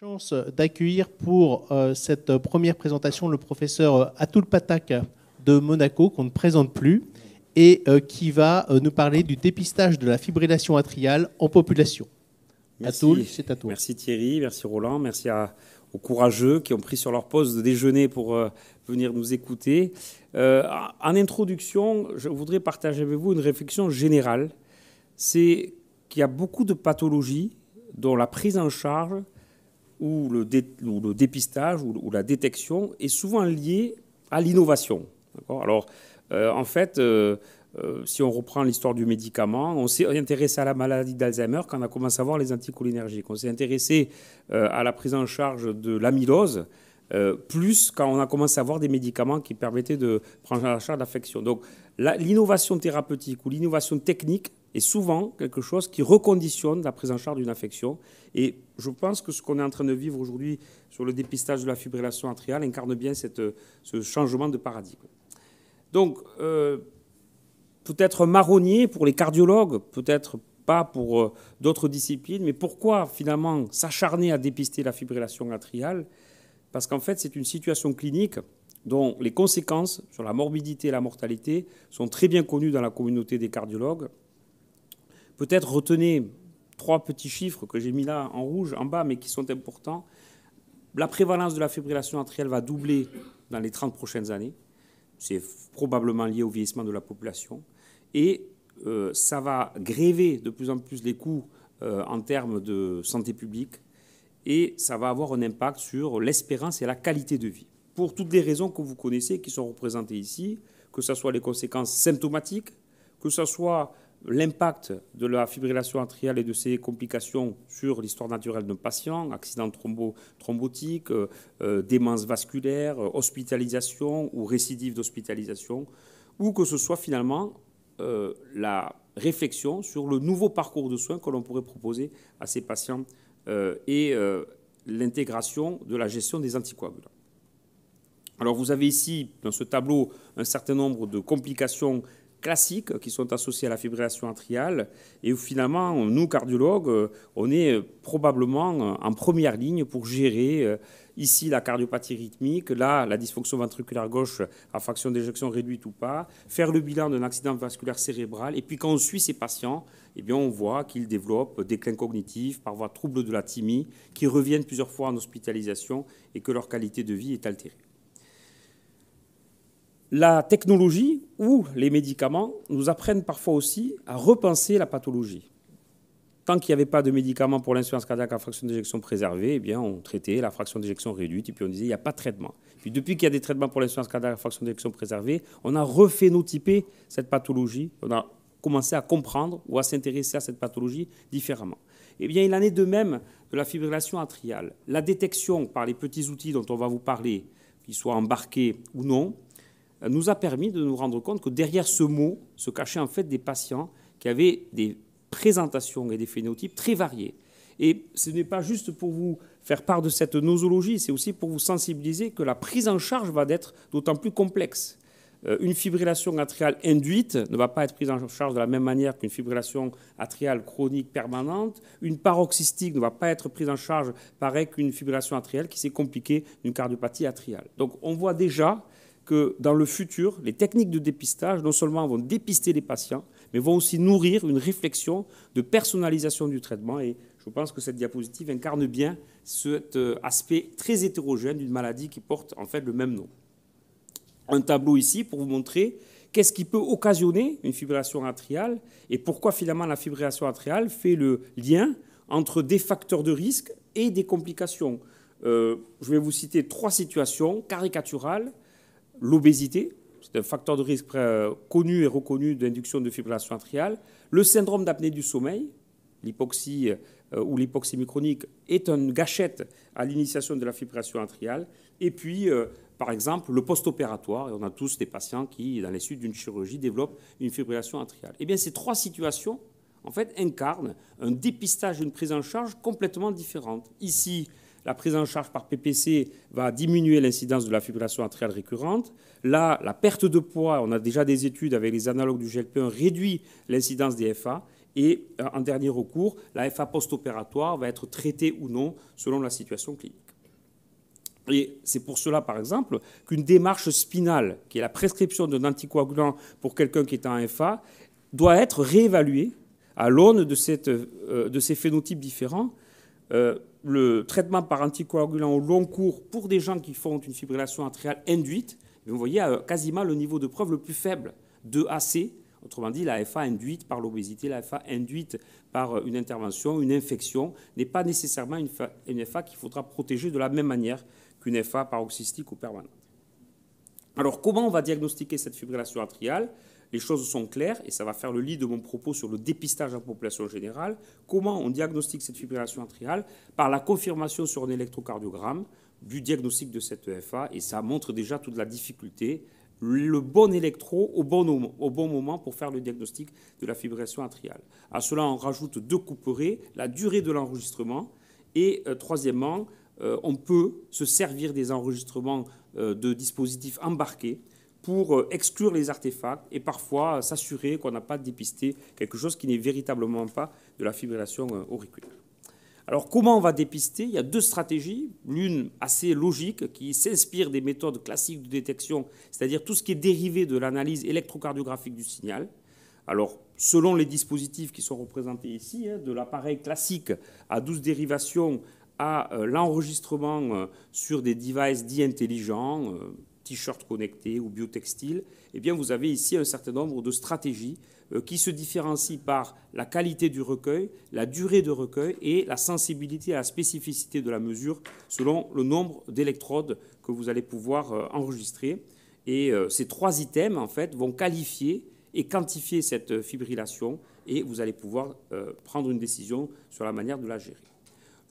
chance euh, d'accueillir pour euh, cette première présentation le professeur euh, Atul Patak de Monaco, qu'on ne présente plus, et qui va nous parler du dépistage de la fibrillation atriale en population. Merci. Atul, c'est à toi. Merci Thierry, merci Roland, merci à, aux courageux qui ont pris sur leur pause de déjeuner pour venir nous écouter. en introduction, je voudrais partager avec vous une réflexion générale. C'est qu'il y a beaucoup de pathologies dont la prise en charge où le, le dépistage ou, la détection est souvent lié à l'innovation. Alors, euh, en fait, euh, euh, si on reprend l'histoire du médicament, on s'est intéressé à la maladie d'Alzheimer quand on a commencé à voir les anticholinergiques. On s'est intéressé à la prise en charge de l'amylose. plus quand on a commencé à avoir des médicaments qui permettaient de prendre en charge l'affection. Donc l'innovation thérapeutique ou l'innovation technique est souvent quelque chose qui reconditionne la prise en charge d'une infection. Et je pense que ce qu'on est en train de vivre aujourd'hui sur le dépistage de la fibrillation atriale incarne bien ce changement de paradigme. Donc, euh, peut-être marronnier pour les cardiologues, peut-être pas pour euh, d'autres disciplines, mais pourquoi finalement s'acharner à dépister la fibrillation atriale Parce qu'en fait, c'est une situation clinique dont les conséquences sur la morbidité et la mortalité sont très bien connues dans la communauté des cardiologues. Peut-être retenez trois petits chiffres que j'ai mis là en rouge, en bas, mais qui sont importants. La prévalence de la fibrillation atriale va doubler dans les 30 prochaines années. C'est probablement lié au vieillissement de la population. Et euh, ça va gréver de plus en plus les coûts euh, en termes de santé publique. Et ça va avoir un impact sur l'espérance et la qualité de vie. Pour toutes les raisons que vous connaissez, qui sont représentées ici, que ce soit les conséquences symptomatiques, que ce soit l'impact de la fibrillation atriale et de ses complications sur l'histoire naturelle d'un patient, accident thrombotique, euh, euh, démence vasculaire, euh, hospitalisation ou récidive d'hospitalisation, ou que ce soit finalement la réflexion sur le nouveau parcours de soins que l'on pourrait proposer à ces patients et l'intégration de la gestion des anticoagulants. Alors vous avez ici dans ce tableau un certain nombre de complications classiques qui sont associés à la fibrillation atriale et où finalement, nous, cardiologues, on est probablement en première ligne pour gérer euh, ici la cardiopathie rythmique, là la dysfonction ventriculaire gauche à fraction d'éjection réduite ou pas, faire le bilan d'un accident vasculaire cérébral, et puis quand on suit ces patients, eh bien, on voit qu'ils développent déclin cognitif par voie trouble de la thymie, qui reviennent plusieurs fois en hospitalisation et que leur qualité de vie est altérée. La technologie où les médicaments nous apprennent parfois aussi à repenser la pathologie. Tant qu'il n'y avait pas de médicaments pour l'insuffisance cardiaque à fraction d'éjection préservée, eh bien, on traitait la fraction d'éjection réduite et puis on disait il n'y a pas de traitement. Puis depuis qu'il y a des traitements pour l'insuffisance cardiaque à fraction d'éjection préservée, on a refénotypé cette pathologie, on a commencé à comprendre ou à s'intéresser à cette pathologie différemment. Eh bien, il en est de même de la fibrillation atriale. La détection par les petits outils dont on va vous parler, qu'ils soient embarqués ou non, nous a permis de nous rendre compte que derrière ce mot se cachaient en fait des patients qui avaient des présentations et des phénotypes très variés. Et ce n'est pas juste pour vous faire part de cette nosologie, c'est aussi pour vous sensibiliser que la prise en charge va être d'autant plus complexe. Euh, une fibrillation atriale induite ne va pas être prise en charge de la même manière qu'une fibrillation atriale chronique permanente. Une paroxystique ne va pas être prise en charge pareil qu'une fibrillation atriale qui s'est compliquée d'une cardiopathie atriale. Donc on voit déjà que dans le futur, les techniques de dépistage, non seulement vont dépister les patients, mais vont aussi nourrir une réflexion de personnalisation du traitement. Et je pense que cette diapositive incarne bien cet euh, aspect très hétérogène d'une maladie qui porte en fait le même nom. Un tableau ici pour vous montrer qu'est-ce qui peut occasionner une fibrillation atriale et pourquoi finalement la fibrillation atriale fait le lien entre des facteurs de risque et des complications. Euh, je vais vous citer trois situations caricaturales l'obésité, c'est un facteur de risque connu et reconnu d'induction de fibrillation atriale. Le syndrome d'apnée du sommeil, l'hypoxie euh, ou l'hypoxémie chronique, est une gâchette à l'initiation de la fibrillation atriale. Et puis, euh, par exemple, le post-opératoire, on a tous des patients qui, dans les suites d'une chirurgie, développent une fibrillation atriale. Eh bien, ces trois situations, en fait, incarnent un dépistage, une prise en charge complètement différente. Ici, la prise en charge par PPC va diminuer l'incidence de la fibrillation atriale récurrente. Là, la perte de poids, on a déjà des études avec les analogues du GLP-1, réduit l'incidence des FA. Et euh, en dernier recours, la FA post-opératoire va être traitée ou non selon la situation clinique. Et c'est pour cela, par exemple, qu'une démarche spinale, qui est la prescription d'un anticoagulant pour quelqu'un qui est en FA, doit être réévaluée à l'aune de euh, ces phénotypes différents euh, le traitement par anticoagulant au long cours pour des gens qui font une fibrillation atriale induite, vous voyez euh, quasiment le niveau de preuve le plus faible de AC, autrement dit la FA induite par l'obésité, la FA induite par euh, une intervention, une infection, n'est pas nécessairement une FA qu'il faudra protéger de la même manière qu'une FA paroxystique ou permanente. Alors comment on va diagnostiquer cette fibrillation atriale les choses sont claires, et ça va faire le lit de mon propos sur le dépistage en population générale, comment on diagnostique cette fibrillation atriale par la confirmation sur un électrocardiogramme du diagnostic de cette EFA, et ça montre déjà toute la difficulté, le bon électro au bon, au bon moment pour faire le diagnostic de la fibrillation atriale. À cela, on rajoute deux couperets, la durée de l'enregistrement, et euh, troisièmement, euh, on peut se servir des enregistrements euh, de dispositifs embarqués pour euh, exclure les artefacts et parfois euh, s'assurer qu'on n'a pas dépisté quelque chose qui n'est véritablement pas de la fibrillation euh, auriculaire. Alors comment on va dépister Il y a deux stratégies, l'une assez logique qui s'inspire des méthodes classiques de détection, c'est-à-dire tout ce qui est dérivé de l'analyse électrocardiographique du signal. Alors selon les dispositifs qui sont représentés ici, hein, de l'appareil classique à 12 dérivations à l'enregistrement sur des devices dits intelligents, t shirt connecté ou biotextile, eh bien vous avez ici un certain nombre de stratégies euh, qui se différencient par la qualité du recueil, la durée de recueil et la sensibilité à la spécificité de la mesure selon le nombre d'électrodes que vous allez pouvoir euh, enregistrer. Et euh, ces trois items, en fait, vont qualifier et quantifier cette fibrillation et vous allez pouvoir prendre une décision sur la manière de la gérer.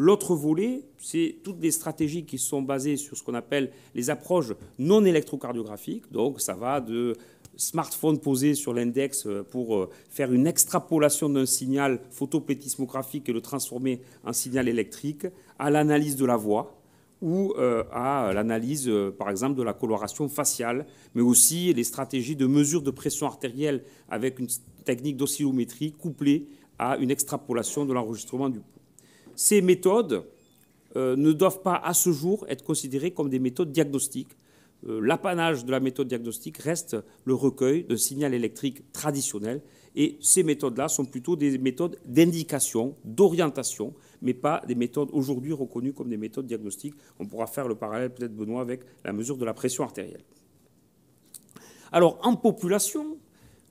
L'autre volet, c'est toutes les stratégies qui sont basées sur ce qu'on appelle les approches non électrocardiographiques. Donc ça va de smartphone posé sur l'index euh, pour euh, faire une extrapolation d'un signal photopétismographique et le transformer en signal électrique, à l'analyse de la voix ou euh, à l'analyse, par exemple, de la coloration faciale, mais aussi les stratégies de mesure de pression artérielle avec une technique d'oscillométrie couplée à une extrapolation de l'enregistrement du ces méthodes euh, ne doivent pas à ce jour être considérées comme des méthodes diagnostiques. Euh, l'apanage de la méthode diagnostique reste le recueil de signal électrique traditionnel et ces méthodes-là sont plutôt des méthodes d'indication, d'orientation, mais pas des méthodes aujourd'hui reconnues comme des méthodes diagnostiques. On pourra faire le parallèle peut-être, Benoît, avec la mesure de la pression artérielle. Alors, en population,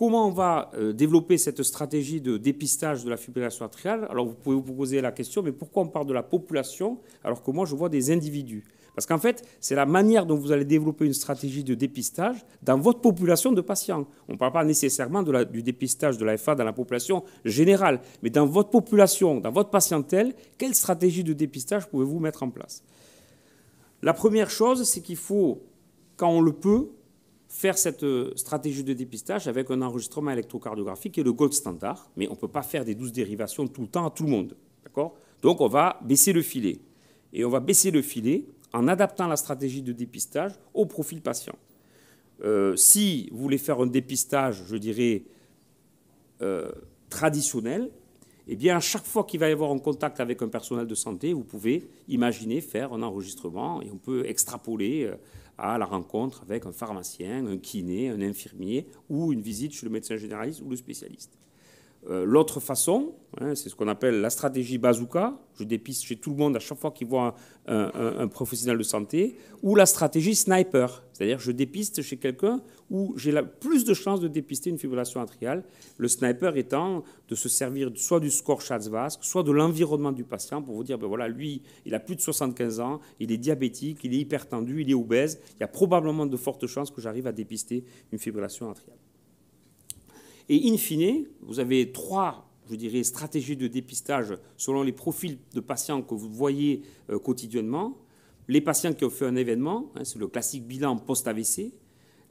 Comment on va euh, développer cette stratégie de dépistage de la fibrillation atriale Alors vous pouvez vous poser la question, mais pourquoi on parle de la population alors que moi je vois des individus Parce qu'en fait, c'est la manière dont vous allez développer une stratégie de dépistage dans votre population de patients. On ne parle pas nécessairement du dépistage de l'AFA dans la population générale, mais dans votre population, dans votre patientèle, quelle stratégie de dépistage pouvez-vous mettre en place La première chose, c'est qu'il faut, quand on le peut, faire cette euh, stratégie de dépistage avec un enregistrement électrocardiographique qui est le gold standard, mais on ne peut pas faire des douze dérivations tout le temps à tout le monde. D'accord Donc on va baisser le filet. Et on va baisser le filet en adaptant la stratégie de dépistage au profil patient. Euh, si vous voulez faire un dépistage, je dirais, euh, traditionnel, eh bien, à chaque fois qu'il va y avoir un contact avec un personnel de santé, vous pouvez imaginer faire un enregistrement et on peut extrapoler à la rencontre avec un pharmacien, un kiné, un infirmier ou une visite chez le médecin généraliste ou le spécialiste. Euh, l'autre façon, hein, c'est ce qu'on appelle la stratégie bazooka, je dépiste chez tout le monde à chaque fois qu'il voit un, professionnel de santé, ou la stratégie sniper, c'est-à-dire je dépiste chez quelqu'un où j'ai plus de chances de dépister une fibrillation atriale, le sniper étant de se servir soit du score Schatz-Vasque, soit de l'environnement du patient pour vous dire, ben voilà, lui, il a plus de 75 ans, il est diabétique, il est hypertendu, il est obèse, il y a probablement de fortes chances que j'arrive à dépister une fibrillation atriale. Et in fine, vous avez trois, je dirais, stratégies de dépistage selon les profils de patients que vous voyez euh, quotidiennement. Les patients qui ont fait un événement, hein, c'est le classique bilan post-AVC.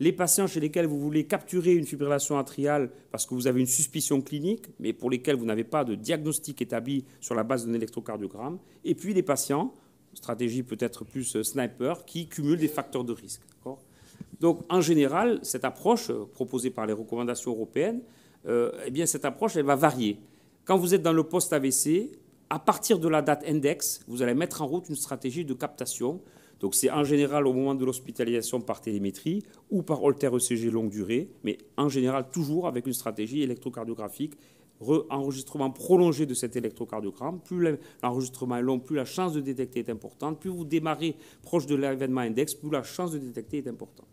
Les patients chez lesquels vous voulez capturer une fibrillation atriale parce que vous avez une suspicion clinique, mais pour lesquels vous n'avez pas de diagnostic établi sur la base d'un électrocardiogramme. Et puis les patients, stratégie peut-être plus euh, sniper, qui cumulent des facteurs de risque. Donc, en général, cette approche euh, proposée par les recommandations européennes, euh, eh bien, cette approche, elle va varier. Quand vous êtes dans le poste AVC, à partir de la date index, vous allez mettre en route une stratégie de captation. Donc, c'est en général au moment de l'hospitalisation par télémétrie ou par Holter ECG longue durée, mais en général toujours avec une stratégie électrocardiographique enregistrement prolongé de cet électrocardiogramme. Plus l'enregistrement est long, plus la chance de détecter est importante. Plus vous démarrez proche de l'événement index, plus la chance de détecter est importante.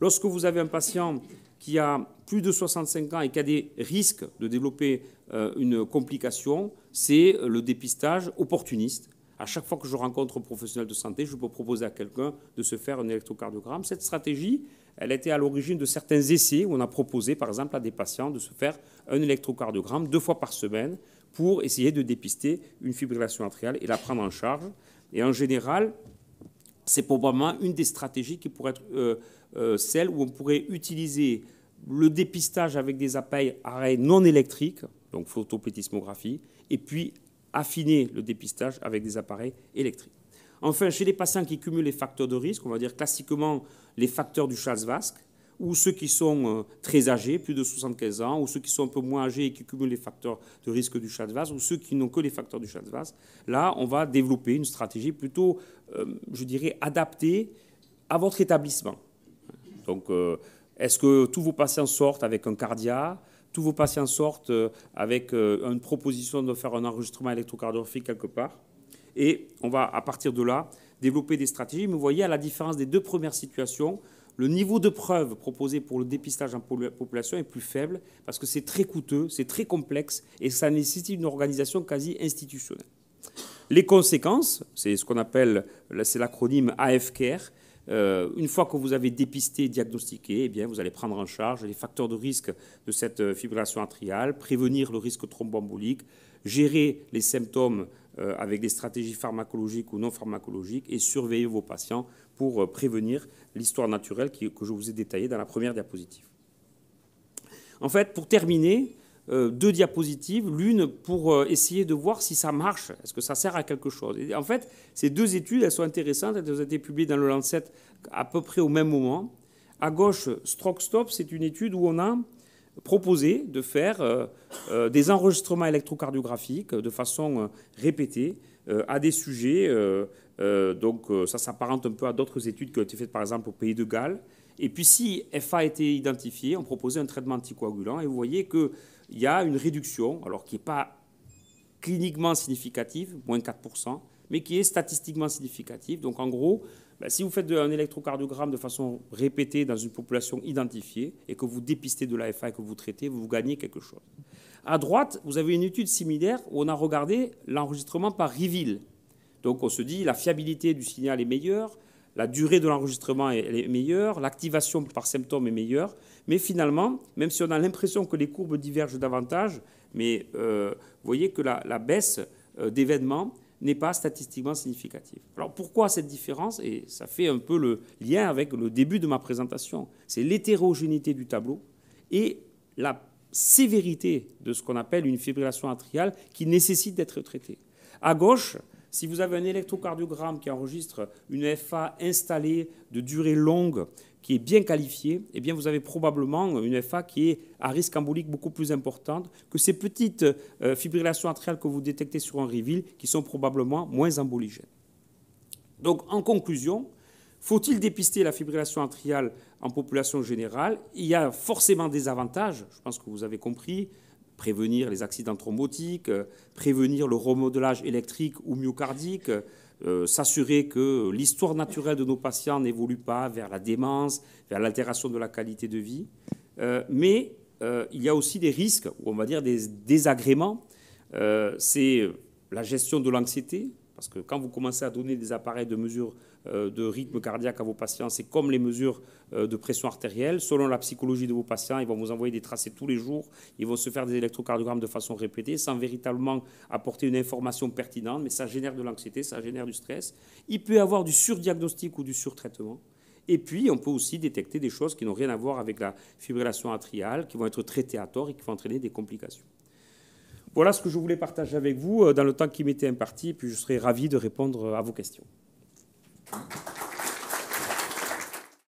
Lorsque vous avez un patient qui a plus de 65 ans et qui a des risques de développer euh, une complication, c'est le dépistage opportuniste. À chaque fois que je rencontre un professionnel de santé, je peux proposer à quelqu'un de se faire un électrocardiogramme. Cette stratégie, elle a été à l'origine de certains essais où on a proposé, par exemple, à des patients de se faire un électrocardiogramme deux fois par semaine pour essayer de dépister une fibrillation atriale et la prendre en charge. Et en général, c'est probablement une des stratégies qui pourrait être euh, euh, celle où on pourrait utiliser le dépistage avec des appareils arrêts non électriques, donc photoplétismographie, et puis affiner le dépistage avec des appareils électriques. Enfin, chez les patients qui cumulent les facteurs de risque, on va dire classiquement les facteurs du Charles-Vasque, ou ceux qui sont euh, très âgés, plus de 75 ans, ou ceux qui sont un peu moins âgés et qui cumulent les facteurs de risque du chat de vase, ou ceux qui n'ont que les facteurs du chat de vase, là, on va développer une stratégie plutôt, euh, je dirais, adaptée à votre établissement. Donc, euh, est-ce que tous vos patients sortent avec un cardia tous vos patients sortent avec une proposition de faire un enregistrement électrocardiographique quelque part. Et on va, à partir de là, développer des stratégies. Mais vous voyez, à la différence des deux premières situations, le niveau de preuve proposé pour le dépistage en population est plus faible parce que c'est très coûteux, c'est très complexe et ça nécessite une organisation quasi institutionnelle. Les conséquences, c'est ce qu'on appelle, c'est l'acronyme AFCARE. Euh, une fois que vous avez dépisté, diagnostiqué, eh bien, vous allez prendre en charge les facteurs de risque de cette euh, fibrillation atriale, prévenir le risque thromboembolique, gérer les symptômes euh, avec des stratégies pharmacologiques ou non pharmacologiques et surveiller vos patients pour euh, prévenir l'histoire naturelle que je vous ai détaillée dans la première diapositive. En fait, pour terminer, euh, deux diapositives, l'une pour euh, essayer de voir si ça marche, est-ce que ça sert à quelque chose. en fait, ces deux études, elles sont intéressantes, elles ont été publiées dans le Lancet à peu près au même moment. À gauche, Stroke Stop, c'est une étude où on a proposé de faire des enregistrements électrocardiographiques de façon répétée à des sujets euh, donc euh, ça s'apparente un peu à d'autres études qui ont été faites par exemple au pays de Galles. Et puis si FA a été identifié, on proposait un traitement anticoagulant et vous voyez qu'il y a une réduction, alors qui n'est pas cliniquement significative, moins 4%, mais qui est statistiquement significative. Donc en gros, ben, si vous faites un électrocardiogramme de façon répétée dans une population identifiée et que vous dépistez de la FA et que vous traitez, vous gagnez quelque chose. À droite, vous avez une étude similaire où on a regardé l'enregistrement par RIVILLE. Donc on se dit la fiabilité du signal est meilleure, la durée de l'enregistrement est meilleure, l'activation par symptôme est meilleure, mais finalement, même si on a l'impression que les courbes divergent davantage, mais euh, vous voyez que la, la baisse euh, d'événements n'est pas statistiquement significative. Alors pourquoi cette différence Et ça fait un peu le lien avec le début de ma présentation. C'est l'hétérogénéité du tableau et la sévérité de ce qu'on appelle une fibrillation atriale qui nécessite d'être traitée. À gauche, si vous avez un électrocardiogramme qui enregistre une FA installée de durée longue, qui est bien qualifiée, eh bien vous avez probablement une FA qui est à risque embolique beaucoup plus importante que ces petites euh, fibrillations atriales que vous détectez sur un reveal, qui sont probablement moins emboligènes. Donc en conclusion, faut-il dépister la fibrillation atriale en population générale Il y a forcément des avantages, je pense que vous avez compris, prévenir les accidents thrombotiques, euh, prévenir le remodelage électrique ou myocardique, euh, s'assurer que l'histoire naturelle de nos patients n'évolue pas vers la démence, vers l'altération de la qualité de vie. Euh, mais il y a aussi des risques, ou on va dire des désagréments. C'est la gestion de l'anxiété, parce que quand vous commencez à donner des appareils de mesure euh, de rythme cardiaque à vos patients, c'est comme les mesures euh, de pression artérielle. Selon la psychologie de vos patients, ils vont vous envoyer des tracés tous les jours, ils vont se faire des électrocardiogrammes de façon répétée, sans véritablement apporter une information pertinente, mais ça génère de l'anxiété, ça génère du stress. Il peut y avoir du surdiagnostic ou du surtraitement. Et puis, on peut aussi détecter des choses qui n'ont rien à voir avec la fibrillation atriale, qui vont être traitées à tort et qui vont entraîner des complications. Voilà ce que je voulais partager avec vous euh, dans le temps qui m'était imparti, et puis je serai ravi de répondre à vos questions.